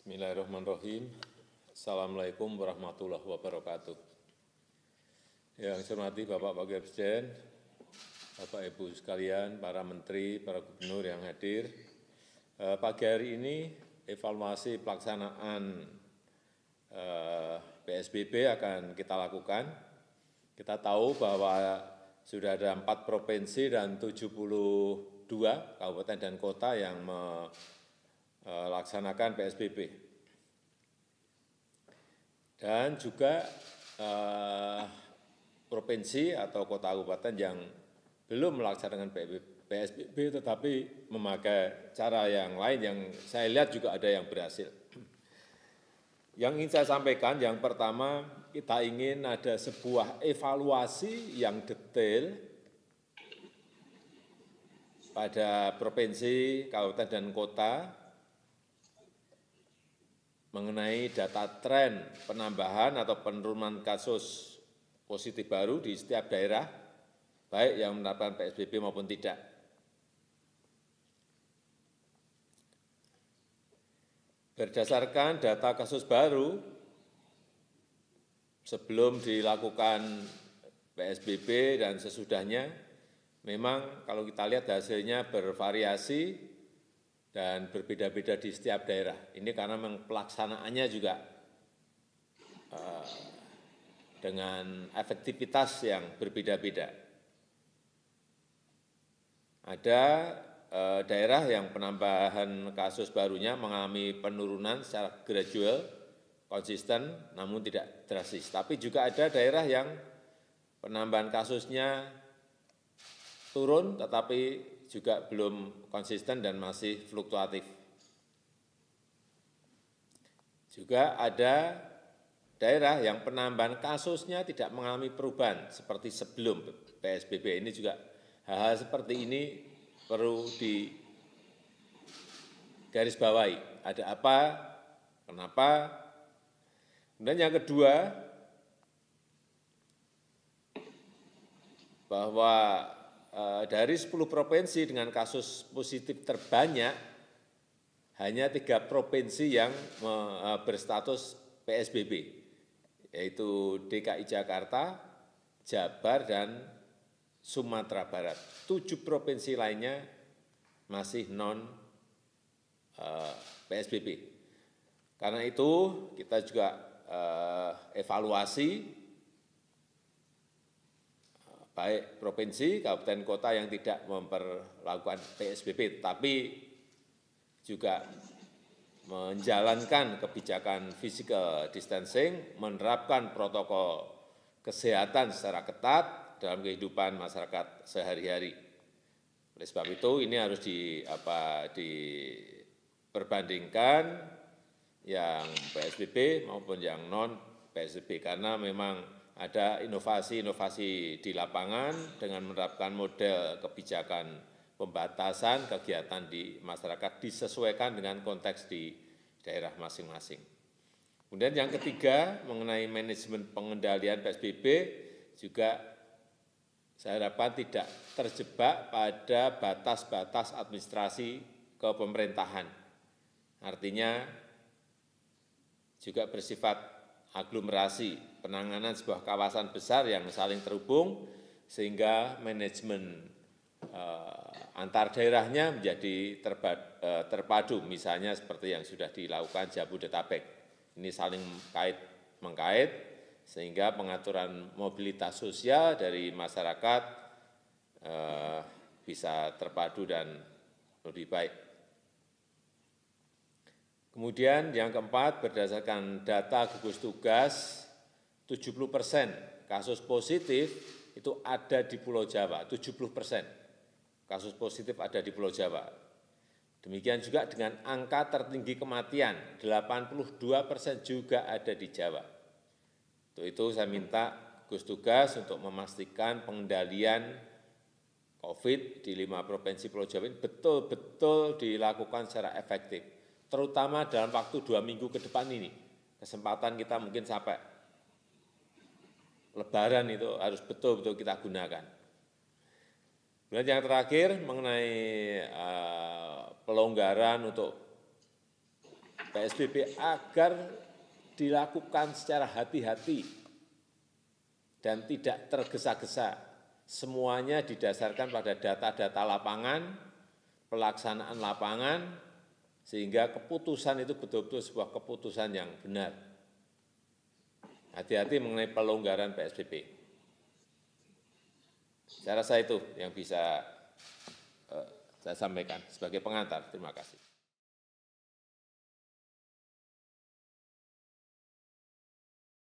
Bismillahirrahmanirrahim. Assalamualaikum warahmatullahi wabarakatuh. Yang saya hormati Bapak Wakil Presiden, Bapak Ibu sekalian, para menteri, para gubernur yang hadir. Eh, pagi hari ini evaluasi pelaksanaan eh, PSBB akan kita lakukan. Kita tahu bahwa sudah ada empat provinsi dan 72 kabupaten dan kota yang laksanakan PSBB. Dan juga eh, provinsi atau kota kabupaten yang belum melaksanakan PSBB tetapi memakai cara yang lain yang saya lihat juga ada yang berhasil. Yang ingin saya sampaikan, yang pertama kita ingin ada sebuah evaluasi yang detail pada provinsi, kabupaten, dan kota mengenai data tren penambahan atau penurunan kasus positif baru di setiap daerah, baik yang menerapkan PSBB maupun tidak. Berdasarkan data kasus baru, sebelum dilakukan PSBB dan sesudahnya, memang kalau kita lihat hasilnya bervariasi dan berbeda-beda di setiap daerah. Ini karena memang pelaksanaannya juga uh, dengan efektivitas yang berbeda-beda. Ada uh, daerah yang penambahan kasus barunya mengalami penurunan secara gradual, konsisten, namun tidak drastis. Tapi juga ada daerah yang penambahan kasusnya turun, tetapi juga belum konsisten dan masih fluktuatif. Juga ada daerah yang penambahan kasusnya tidak mengalami perubahan seperti sebelum PSBB ini juga hal-hal seperti ini perlu di garis bawahi. Ada apa? Kenapa? Kemudian yang kedua, bahwa Eh, dari 10 provinsi dengan kasus positif terbanyak, hanya tiga provinsi yang eh, berstatus PSBB, yaitu DKI Jakarta, Jabar, dan Sumatera Barat. Tujuh provinsi lainnya masih non eh, PSBB. Karena itu kita juga evaluasi baik provinsi, kabupaten kota yang tidak memperlakukan PSBB, tapi juga menjalankan kebijakan physical distancing, menerapkan protokol kesehatan secara ketat dalam kehidupan masyarakat sehari-hari. Oleh sebab itu ini harus di apa diperbandingkan yang PSBB maupun yang non PSBB karena memang ada inovasi-inovasi di lapangan dengan menerapkan model kebijakan pembatasan kegiatan di masyarakat disesuaikan dengan konteks di daerah masing-masing. Kemudian yang ketiga mengenai manajemen pengendalian PSBB juga saya harapkan tidak terjebak pada batas-batas administrasi pemerintahan. Artinya juga bersifat aglomerasi, penanganan sebuah kawasan besar yang saling terhubung sehingga manajemen eh, antar daerahnya menjadi terba, eh, terpadu, misalnya seperti yang sudah dilakukan Jabodetabek. Ini saling kait mengkait sehingga pengaturan mobilitas sosial dari masyarakat eh, bisa terpadu dan lebih baik. Kemudian yang keempat, berdasarkan data gugus tugas, 70 persen kasus positif itu ada di Pulau Jawa, 70 persen kasus positif ada di Pulau Jawa. Demikian juga dengan angka tertinggi kematian, 82 persen juga ada di Jawa. Untuk itu saya minta gugus tugas untuk memastikan pengendalian COVID di lima provinsi Pulau Jawa ini betul-betul dilakukan secara efektif terutama dalam waktu dua minggu ke depan ini, kesempatan kita mungkin sampai lebaran itu harus betul-betul kita gunakan. Dan yang terakhir mengenai uh, pelonggaran untuk PSBB agar dilakukan secara hati-hati dan tidak tergesa-gesa. Semuanya didasarkan pada data-data lapangan, pelaksanaan lapangan, sehingga keputusan itu betul-betul sebuah keputusan yang benar. Hati-hati mengenai pelonggaran PSBB. Saya rasa itu yang bisa eh, saya sampaikan sebagai pengantar. Terima kasih.